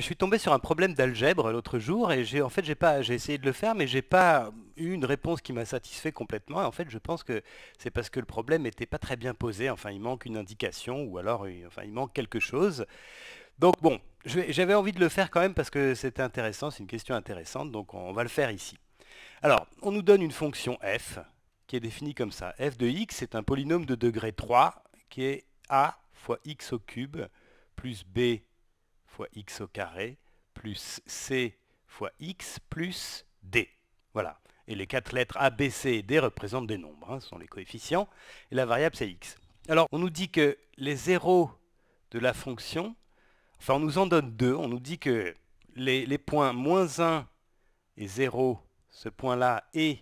Je suis tombé sur un problème d'algèbre l'autre jour et j'ai en fait j'ai pas j'ai essayé de le faire mais j'ai pas eu une réponse qui m'a satisfait complètement. en fait, je pense que c'est parce que le problème n'était pas très bien posé. Enfin, il manque une indication ou alors enfin il manque quelque chose. Donc bon, j'avais envie de le faire quand même parce que c'était intéressant, c'est une question intéressante, donc on va le faire ici. Alors, on nous donne une fonction f qui est définie comme ça. f de x est un polynôme de degré 3 qui est a fois x au cube plus b x au carré plus c fois x plus d. Voilà. Et les quatre lettres A, B, C et D représentent des nombres, hein, ce sont les coefficients, et la variable c'est x. Alors on nous dit que les zéros de la fonction, enfin on nous en donne deux, on nous dit que les, points moins 1 et 0, ce point-là, et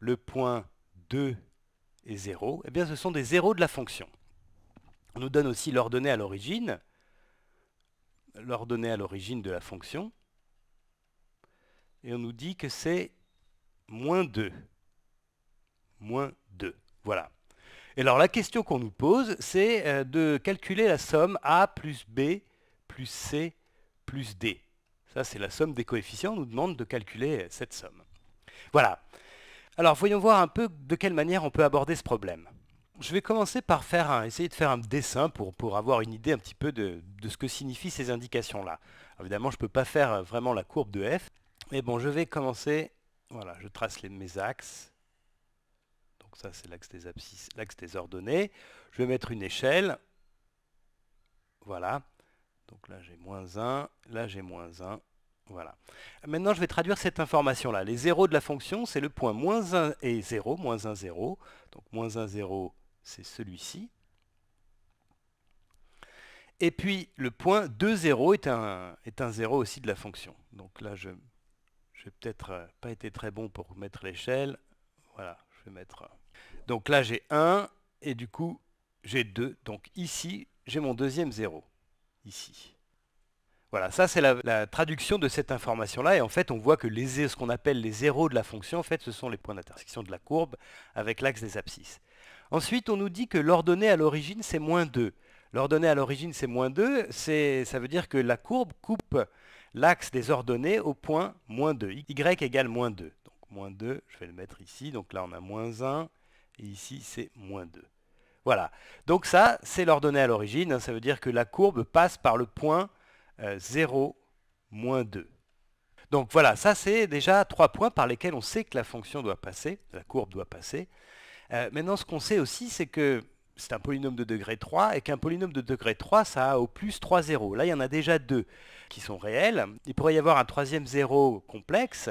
le point 2 et 0, eh bien ce sont des zéros de la fonction. On nous donne aussi l'ordonnée à l'origine, l'ordonnée à l'origine de la fonction. Et on nous dit que c'est moins 2. Moins 2. Voilà. Et alors la question qu'on nous pose, c'est euh, de calculer la somme A plus B plus C plus D. Ça, c'est la somme des coefficients. On nous demande de calculer euh, cette somme. Voilà. Alors voyons voir un peu de quelle manière on peut aborder ce problème je vais commencer par essayer de faire un dessin pour, avoir une idée un petit peu de, ce que signifient ces indications-là. Évidemment, je ne peux pas faire euh, vraiment la courbe de f, mais bon, je vais commencer, voilà, je trace mes axes. Donc ça, c'est l'axe des abscisses, l'axe des ordonnées. Je vais mettre une échelle. Voilà. Donc là, j'ai moins 1, là, j'ai moins 1, voilà. Maintenant, je vais traduire cette information-là. Les zéros de la fonction, c'est le point moins 1 et 0, moins 1, 0. Donc moins 1, 0, c'est celui-ci. Et puis le point 2,0 est un, est un 0 aussi de la fonction. Donc là, je n'ai peut-être euh, pas été très bon pour mettre l'échelle. Voilà, je vais mettre... Euh, donc là, j'ai 1 et du coup, j'ai 2. Donc ici, j'ai mon deuxième 0. Ici. Voilà, ça c'est la, traduction de cette information-là. Et en fait, on voit que les, ce qu'on appelle les zéros de la fonction, en fait, ce sont les points d'intersection de la courbe avec l'axe des abscisses. Ensuite, on nous dit que l'ordonnée à l'origine, c'est moins 2. L'ordonnée à l'origine, c'est moins 2. Ça veut dire que la courbe coupe l'axe des ordonnées au point moins 2. Y égale moins 2. Donc moins 2, je vais le mettre ici. Donc là, on a moins 1. Et ici, c'est moins 2. Voilà. Donc ça, c'est l'ordonnée à l'origine. Hein. Ça veut dire que la courbe passe par le point 0, euh, moins 2. Donc voilà, ça c'est déjà trois points par lesquels on sait que la fonction doit passer, la courbe doit passer. Euh, maintenant, ce qu'on sait aussi, c'est que c'est un polynôme de degré 3 et qu'un polynôme de degré 3, ça a au plus 3 zéros. Là, il y en a déjà deux qui sont réels. Il pourrait y avoir un troisième zéro complexe,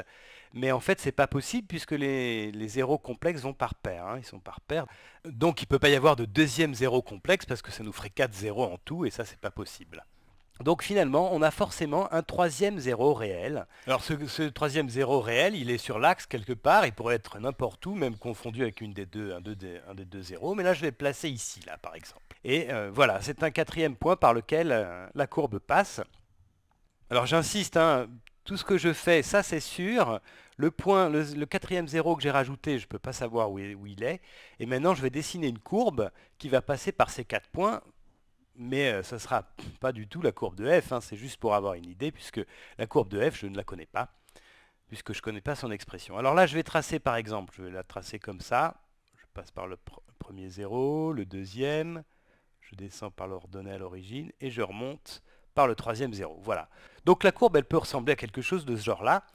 mais en fait, ce n'est pas possible puisque les, zéros complexes vont par paire. Hein. ils sont par paire. Donc, il ne peut pas y avoir de deuxième zéro complexe parce que ça nous ferait 4 zéros en tout et ça, n'est pas possible. Donc finalement, on a forcément un troisième zéro réel. Alors ce, troisième zéro réel, il est sur l'axe quelque part, il pourrait être n'importe où, même confondu avec une des deux, un, des deux zéros, mais là je vais le placer ici, là par exemple. Et euh, voilà, c'est un quatrième point par lequel euh, la courbe passe. Alors j'insiste, hein, tout ce que je fais, ça c'est sûr. Le point, le, quatrième zéro que j'ai rajouté, je ne peux pas savoir où il est. Et maintenant je vais dessiner une courbe qui va passer par ces quatre points mais ce euh, ne sera pas du tout la courbe de f, hein, c'est juste pour avoir une idée, puisque la courbe de f, je ne la connais pas, puisque je ne connais pas son expression. Alors là, je vais tracer par exemple, je vais la tracer comme ça, je passe par le premier zéro, le deuxième, je descends par l'ordonnée à l'origine, et je remonte par le troisième zéro, Voilà. Donc la courbe, elle peut ressembler à quelque chose de ce genre-là,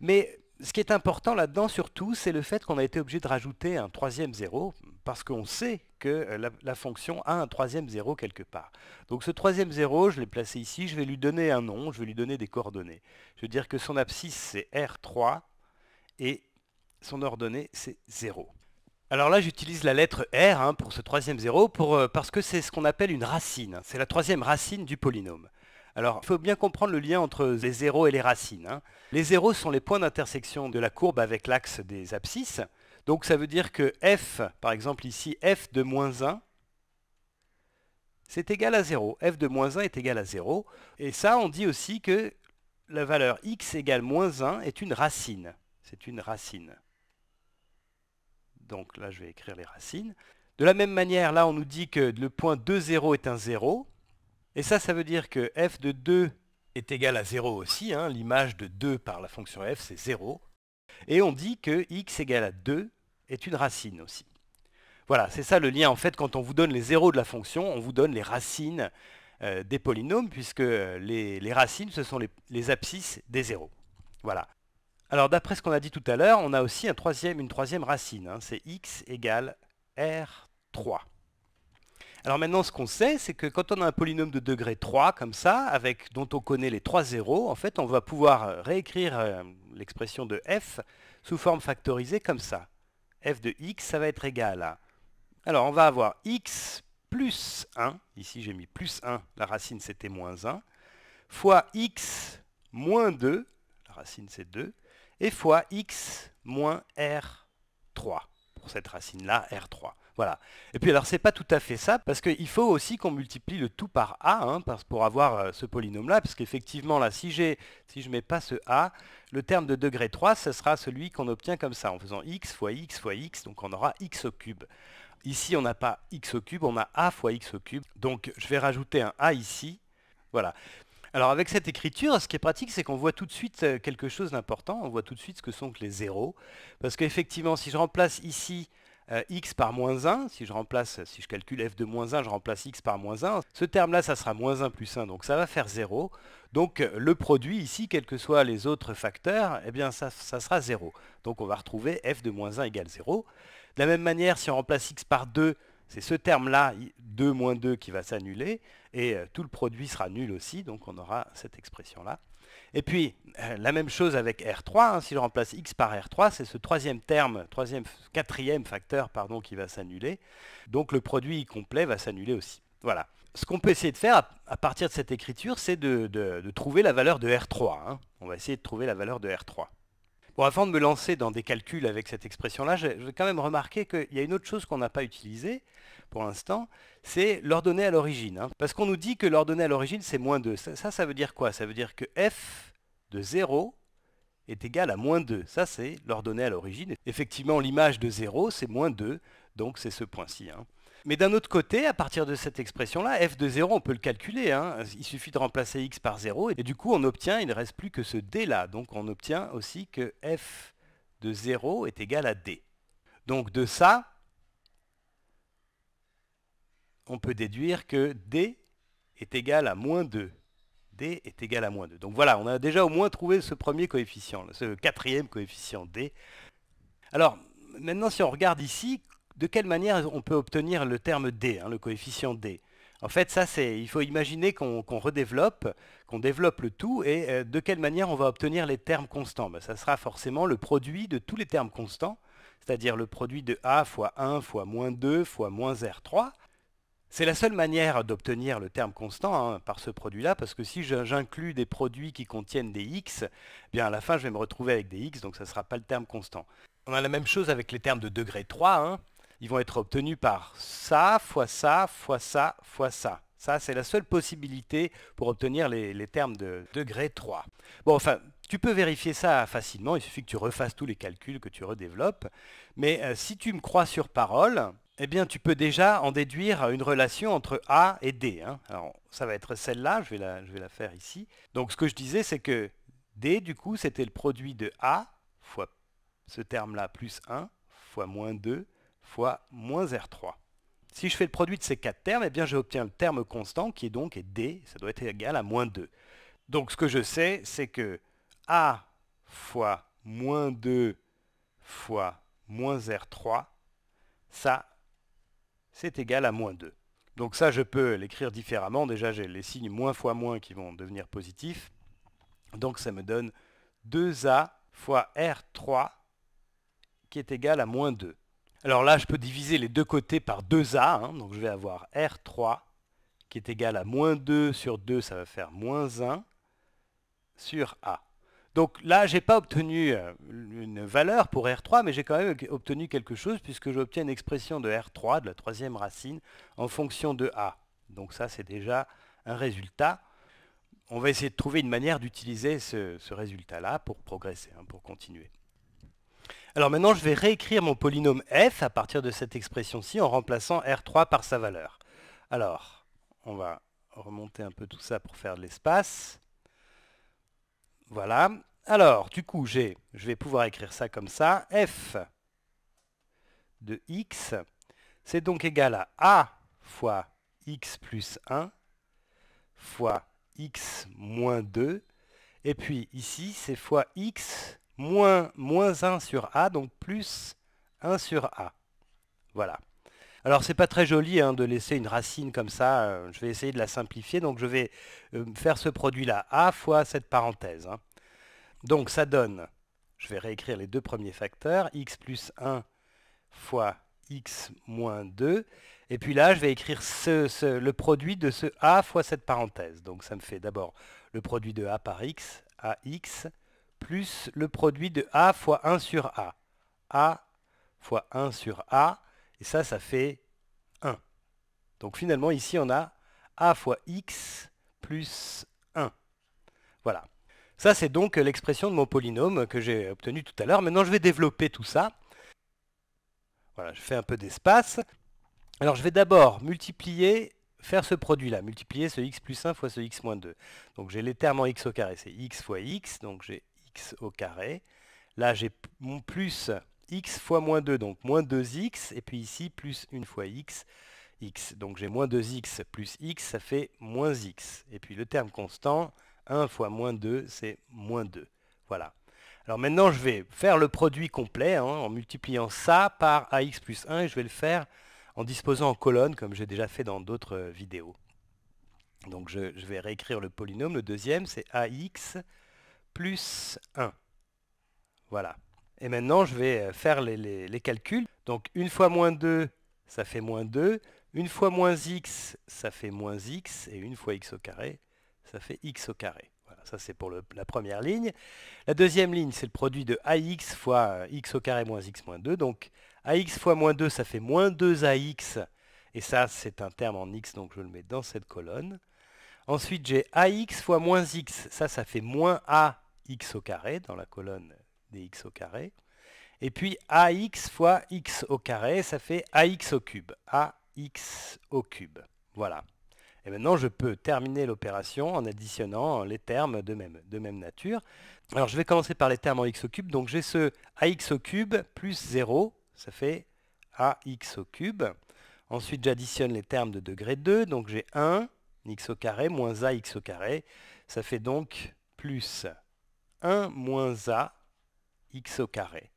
mais ce qui est important là-dedans surtout, c'est le fait qu'on a été obligé de rajouter un troisième zéro, parce qu'on sait que euh, la, fonction a un troisième zéro quelque part. Donc ce troisième zéro, je l'ai placé ici, je vais lui donner un nom, je vais lui donner des coordonnées. Je veux dire que son abscisse c'est R3 et son ordonnée c'est 0. Alors là j'utilise la lettre R hein, pour ce troisième zéro euh, parce que c'est ce qu'on appelle une racine. C'est la troisième racine du polynôme. Alors, il faut bien comprendre le lien entre les zéros et les racines. Hein. Les zéros sont les points d'intersection de la courbe avec l'axe des abscisses. Donc ça veut dire que f, par exemple ici, f de moins 1, c'est égal à 0. f de moins 1 est égal à 0. Et ça, on dit aussi que la valeur x égale moins 1 est une racine. C'est une racine. Donc là, je vais écrire les racines. De la même manière, là, on nous dit que le point 2, 0 est un 0. Et ça, ça veut dire que f de 2 est égal à 0 aussi. Hein. L'image de 2 par la fonction f, c'est 0. Et on dit que x égale à 2 est une racine aussi. Voilà, c'est ça le lien. En fait, quand on vous donne les zéros de la fonction, on vous donne les racines euh, des polynômes, puisque euh, les, racines, ce sont les, abscisses des zéros. Voilà. Alors, d'après ce qu'on a dit tout à l'heure, on a aussi un troisième, une troisième racine. Hein, c'est x égale r3. Alors maintenant, ce qu'on sait, c'est que quand on a un polynôme de degré 3, comme ça, avec, dont on connaît les trois zéros, en fait, on va pouvoir euh, réécrire l'expression de f sous forme factorisée comme ça f de x, ça va être égal à... Alors, on va avoir x plus 1, ici j'ai mis plus 1, la racine c'était moins 1, fois x moins 2, la racine c'est 2, et fois x moins r3 cette racine-là, R3. Voilà. Et puis alors c'est pas tout à fait ça, parce qu'il faut aussi qu'on multiplie le tout par A hein, pour avoir euh, ce polynôme-là, parce qu'effectivement là, si, si je mets pas ce A, le terme de degré 3, ce sera celui qu'on obtient comme ça, en faisant x fois x fois x, donc on aura x au cube. Ici on n'a pas x au cube, on a A fois x au cube, donc je vais rajouter un A ici, voilà. Alors avec cette écriture, ce qui est pratique, c'est qu'on voit tout de suite euh, quelque chose d'important, on voit tout de suite ce que sont que les zéros, parce qu'effectivement, si je remplace ici euh, x par moins 1, si je remplace, si je calcule f de moins 1, je remplace x par moins 1, ce terme-là, ça sera moins 1 plus 1, donc ça va faire 0. Donc euh, le produit ici, quels que soient les autres facteurs, eh bien ça, ça sera 0. Donc on va retrouver f de moins 1 égale 0. De la même manière, si on remplace x par 2, c'est ce terme-là, 2 moins 2, qui va s'annuler, et euh, tout le produit sera nul aussi, donc on aura cette expression-là. Et puis, euh, la même chose avec R3, hein, si je remplace x par R3, c'est ce troisième terme, troisième, quatrième facteur pardon, qui va s'annuler. Donc le produit complet va s'annuler aussi. Voilà. Ce qu'on peut essayer de faire à, partir de cette écriture, c'est de, trouver la valeur de R3. Hein. On va essayer de trouver la valeur de R3. Bon, avant de me lancer dans des calculs avec cette expression-là, je vais quand même remarquer qu'il y a une autre chose qu'on n'a pas utilisée pour l'instant, c'est l'ordonnée à l'origine. Hein. Parce qu'on nous dit que l'ordonnée à l'origine, c'est moins 2. Ça, ça, veut dire quoi Ça veut dire que f de 0 est égal à moins 2. Ça, c'est l'ordonnée à l'origine. Effectivement, l'image de 0, c'est moins 2, donc c'est ce point-ci. Hein. Mais d'un autre côté, à partir de cette expression-là, f de 0, on peut le calculer. Hein. Il suffit de remplacer x par 0 et du coup, on obtient, il ne reste plus que ce d là. Donc on obtient aussi que f de 0 est égal à d. Donc de ça, on peut déduire que d est égal à moins 2. d est égal à moins 2. Donc voilà, on a déjà au moins trouvé ce premier coefficient, ce quatrième coefficient d. Alors, maintenant, si on regarde ici, de quelle manière on peut obtenir le terme D, hein, le coefficient D En fait, ça, c'est, il faut imaginer qu'on redéveloppe, qu'on développe le tout, et euh, de quelle manière on va obtenir les termes constants ben, Ça sera forcément le produit de tous les termes constants, c'est-à-dire le produit de A fois 1 fois moins 2 fois moins R3. C'est la seule manière d'obtenir le terme constant hein, par ce produit-là, parce que si j'inclus des produits qui contiennent des x, eh bien à la fin je vais me retrouver avec des x, donc ça ne sera pas le terme constant. On a la même chose avec les termes de degré 3 ils vont être obtenus par ça, fois ça, fois ça, fois ça. Ça, c'est la seule possibilité pour obtenir les, termes de degré 3. Bon, enfin, tu peux vérifier ça facilement, il suffit que tu refasses tous les calculs, que tu redéveloppes. Mais euh, si tu me crois sur parole, eh bien, tu peux déjà en déduire une relation entre A et D. Hein. Alors, ça va être celle-là, je, je, vais la faire ici. Donc, ce que je disais, c'est que D, du coup, c'était le produit de A, fois ce terme-là, plus 1, fois moins 2, fois moins R3. Si je fais le produit de ces quatre termes, eh bien j'obtiens le terme constant qui est donc D, ça doit être égal à moins 2. Donc ce que je sais, c'est que A fois moins 2 fois moins R3, ça, c'est égal à moins 2. Donc ça, je peux l'écrire différemment. Déjà, j'ai les signes moins fois moins qui vont devenir positifs. Donc ça me donne 2A fois R3 qui est égal à moins 2. Alors là, je peux diviser les deux côtés par 2a, hein. donc je vais avoir R3 qui est égal à moins 2 sur 2, ça va faire moins 1 sur A. Donc là, je n'ai pas obtenu euh, une valeur pour R3, mais j'ai quand même obtenu quelque chose puisque j'obtiens une expression de R3, de la troisième racine, en fonction de A. Donc ça, c'est déjà un résultat. On va essayer de trouver une manière d'utiliser ce, résultat-là pour progresser, hein, pour continuer. Alors maintenant, je vais réécrire mon polynôme f à partir de cette expression-ci en remplaçant r3 par sa valeur. Alors, on va remonter un peu tout ça pour faire de l'espace. Voilà. Alors, du coup, je vais pouvoir écrire ça comme ça. f de x, c'est donc égal à a fois x plus 1 fois x moins 2. Et puis ici, c'est fois x moins, 1 sur A, donc plus 1 sur A. Voilà. Alors c'est pas très joli hein, de laisser une racine comme ça, euh, je vais essayer de la simplifier, donc je vais euh, faire ce produit-là, A fois cette parenthèse. Hein. Donc ça donne, je vais réécrire les deux premiers facteurs, x plus 1 fois x moins 2, et puis là je vais écrire le produit de ce A fois cette parenthèse. Donc ça me fait d'abord le produit de A par x, AX, plus le produit de A fois 1 sur A. A fois 1 sur A, et ça, ça fait 1. Donc finalement, ici, on a A fois X plus 1. Voilà. Ça, c'est donc l'expression de mon polynôme que j'ai obtenu tout à l'heure. Maintenant, je vais développer tout ça. Voilà, je fais un peu d'espace. Alors, je vais d'abord multiplier, faire ce produit-là, multiplier ce x plus 1 fois ce x moins 2. Donc, j'ai les termes en x au carré, c'est x fois x, donc j'ai x au carré. Là, j'ai plus x fois moins 2, donc moins 2x, et puis ici, plus 1 fois x, x. Donc j'ai moins 2x plus x, ça fait moins x. Et puis le terme constant, 1 fois moins 2, c'est moins 2. Voilà. Alors maintenant, je vais faire le produit complet hein, en multipliant ça par ax plus 1, et je vais le faire en disposant en colonnes, comme j'ai déjà fait dans d'autres euh, vidéos. Donc je, je, vais réécrire le polynôme. Le deuxième, c'est ax plus 1. Voilà. Et maintenant, je vais euh, faire les, calculs. Donc, une fois moins 2, ça fait moins 2. Une fois moins x, ça fait moins x. Et une fois x au carré, ça fait x au carré. Voilà, ça c'est pour la première ligne. La deuxième ligne, c'est le produit de ax fois euh, x au carré moins x moins 2. Donc ax fois moins 2, ça fait moins 2ax. Et ça, c'est un terme en x, donc je le mets dans cette colonne. Ensuite, j'ai ax fois moins x. Ça, ça fait moins a x au carré dans la colonne des x au carré. Et puis ax fois x au carré, ça fait ax au cube. ax au cube. Voilà. Et maintenant, je peux terminer l'opération en additionnant les termes de même, de même nature. Alors, je vais commencer par les termes en x au cube. Donc, j'ai ce ax au cube plus 0, ça fait ax au cube. Ensuite, j'additionne les termes de degré 2. Donc, j'ai 1, x au carré, moins ax au carré. Ça fait donc plus 1 moins a x au carré.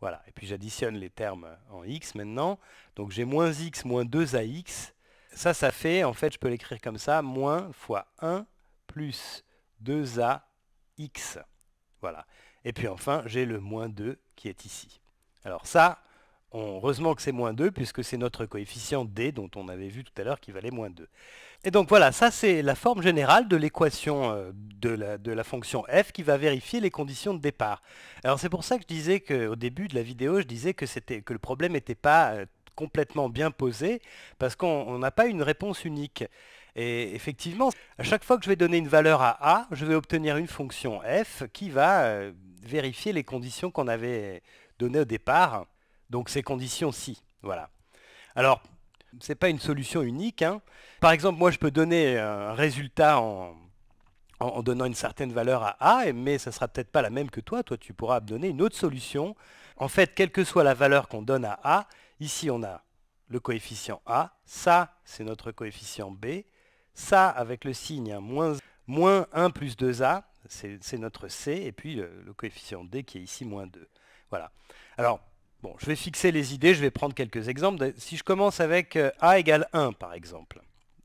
Voilà, et puis j'additionne les termes en x maintenant. Donc j'ai moins x moins 2ax. Ça, ça fait, en fait, je peux l'écrire comme ça, moins fois 1 plus 2ax. Voilà. Et puis enfin, j'ai le moins 2 qui est ici. Alors ça, heureusement que c'est moins 2, puisque c'est notre coefficient d dont on avait vu tout à l'heure qu'il valait moins 2. Et donc voilà, ça c'est la forme générale de l'équation euh, de la, fonction f qui va vérifier les conditions de départ. Alors c'est pour ça que je disais qu'au début de la vidéo, je disais que, que le problème n'était pas euh, complètement bien posé, parce qu'on n'a pas une réponse unique. Et effectivement, à chaque fois que je vais donner une valeur à a, je vais obtenir une fonction f qui va euh, vérifier les conditions qu'on avait données au départ, donc ces conditions-ci. Voilà. Alors, c'est pas une solution unique. Hein. Par exemple, moi, je peux donner un résultat en, donnant une certaine valeur à A, mais ça sera peut-être pas la même que toi. Toi, tu pourras donner une autre solution. En fait, quelle que soit la valeur qu'on donne à A, ici, on a le coefficient A, ça, c'est notre coefficient B, ça, avec le signe hein, moins, 1 plus 2A, c'est notre C, et puis le, le coefficient D qui est ici moins 2. Voilà. Alors, je vais fixer les idées, je vais prendre quelques exemples. Si je commence avec euh, A égale 1, par exemple.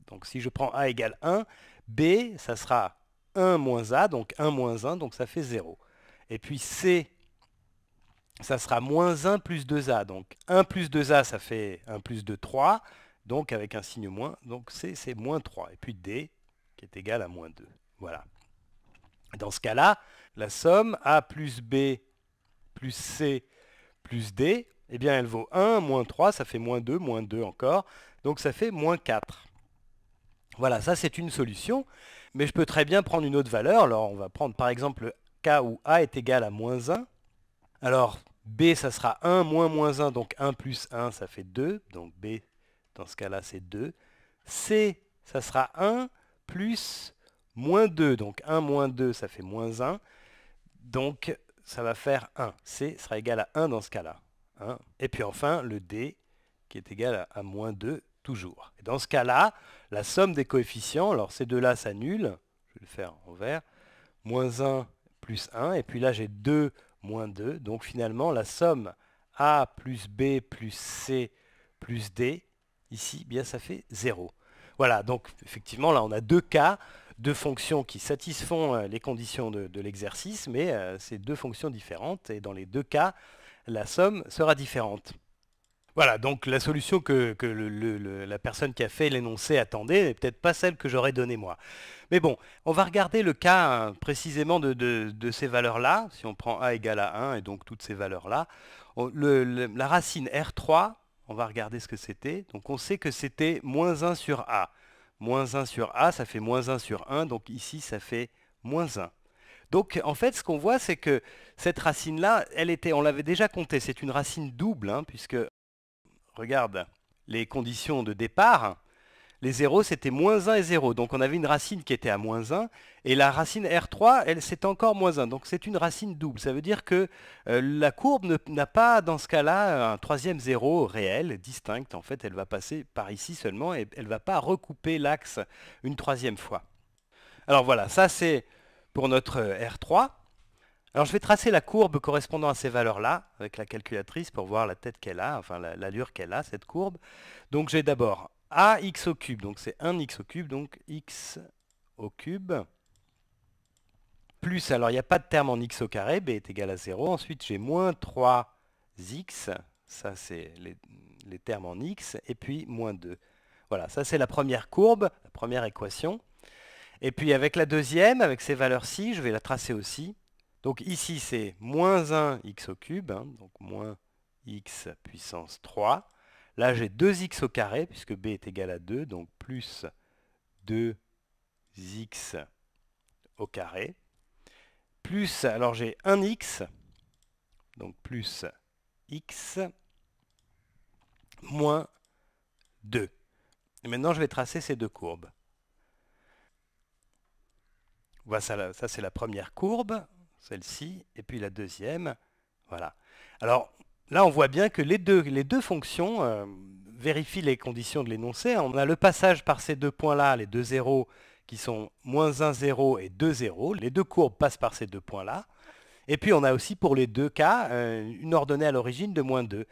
Donc si je prends A égale 1, B, ça sera 1 moins A, donc 1 moins 1, donc ça fait 0. Et puis C, ça sera moins 1 plus 2A. Donc 1 plus 2A, ça fait 1 plus 2, 3. Donc avec un signe moins, donc C, c'est moins 3. Et puis D, qui est égal à moins 2. Voilà. Dans ce cas-là, la somme A plus B plus C plus D, eh bien elle vaut 1, moins 3, ça fait moins 2, moins 2 encore, donc ça fait moins 4. Voilà, ça c'est une solution, mais je peux très bien prendre une autre valeur, alors on va prendre par exemple K où A est égal à moins 1, alors B ça sera 1 moins moins 1, donc 1 plus 1 ça fait 2, donc B dans ce cas-là c'est 2, C ça sera 1 plus moins 2, donc 1 moins 2 ça fait moins 1, donc ça va faire 1. C sera égal à 1 dans ce cas-là. Hein. Et puis enfin, le D qui est égal à, moins 2 toujours. Et dans ce cas-là, la somme des coefficients, alors ces deux-là s'annulent, je vais le faire en vert, moins 1 plus 1, et puis là j'ai 2 moins 2, donc finalement la somme A plus B plus C plus D, ici, eh bien ça fait 0. Voilà, donc effectivement là on a deux cas deux fonctions qui satisfont euh, les conditions de, l'exercice, mais euh, c'est deux fonctions différentes, et dans les deux cas, la somme sera différente. Voilà, donc la solution que, la personne qui a fait l'énoncé attendait n'est peut-être pas celle que j'aurais donnée moi. Mais bon, on va regarder le cas hein, précisément de, de ces valeurs-là. Si on prend a égale à 1 et donc toutes ces valeurs-là, la racine R3, on va regarder ce que c'était. Donc on sait que c'était moins 1 sur a moins 1 sur A, ça fait moins 1 sur 1, donc ici ça fait moins 1. Donc en fait ce qu'on voit c'est que cette racine-là, elle était, on l'avait déjà comptée, c'est une racine double, hein, puisque regarde les conditions de départ, les zéros, c'était moins 1 et 0. Donc on avait une racine qui était à moins 1. Et la racine R3, elle, c'est encore moins 1. Donc c'est une racine double. Ça veut dire que euh, la courbe n'a pas, dans ce cas-là, un troisième zéro réel, distinct. En fait, elle va passer par ici seulement et elle ne va pas recouper l'axe une troisième fois. Alors voilà, ça c'est pour notre euh, R3. Alors je vais tracer la courbe correspondant à ces valeurs-là avec la calculatrice pour voir la tête qu'elle a, enfin l'allure qu'elle a, cette courbe. Donc j'ai d'abord ax x au cube. Donc c'est 1x au cube, donc x au cube plus, alors il n'y a pas de terme en x au carré, b est égal à 0. Ensuite, j'ai moins 3x, ça c'est les, termes en x, et puis moins 2. Voilà, ça c'est la première courbe, la première équation. Et puis avec la deuxième, avec ces valeurs-ci, je vais la tracer aussi. Donc ici c'est moins 1x au cube, hein, donc moins x puissance 3. Là, j'ai 2x au carré, puisque b est égal à 2, donc plus 2x au carré. Plus, alors j'ai 1x, donc plus x, moins 2. Et maintenant, je vais tracer ces deux courbes. Voilà, ça, ça c'est la première courbe, celle-ci, et puis la deuxième. Voilà. Alors, Là, on voit bien que les deux, les deux fonctions euh, vérifient les conditions de l'énoncé. On a le passage par ces deux points-là, les deux zéros, qui sont moins 1, 0 et 2, 0. Les deux courbes passent par ces deux points-là. Et puis on a aussi pour les deux cas euh, une ordonnée à l'origine de moins 2.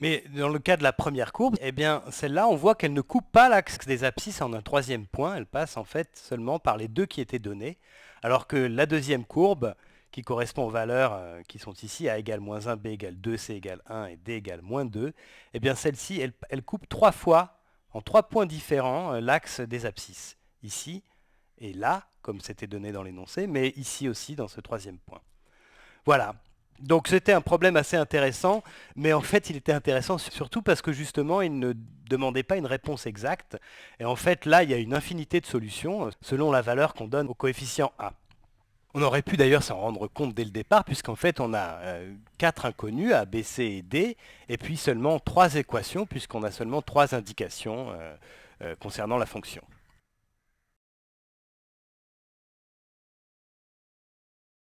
Mais dans le cas de la première courbe, eh bien celle-là, on voit qu'elle ne coupe pas l'axe des abscisses en un troisième point, elle passe en fait seulement par les deux qui étaient donnés, alors que la deuxième courbe, qui correspond aux valeurs euh, qui sont ici, A égale moins 1, B égale 2, C égale 1 et D égale moins 2, et eh bien celle-ci, elle, coupe trois fois, en trois points différents, euh, l'axe des abscisses. Ici et là, comme c'était donné dans l'énoncé, mais ici aussi dans ce troisième point. Voilà. Donc c'était un problème assez intéressant, mais en fait il était intéressant surtout parce que justement il ne demandait pas une réponse exacte. Et en fait là il y a une infinité de solutions euh, selon la valeur qu'on donne au coefficient A. On aurait pu d'ailleurs s'en rendre compte dès le départ, puisqu'en fait on a euh, quatre inconnus, A, B, C et D, et puis seulement trois équations, puisqu'on a seulement trois indications euh, euh, concernant la fonction.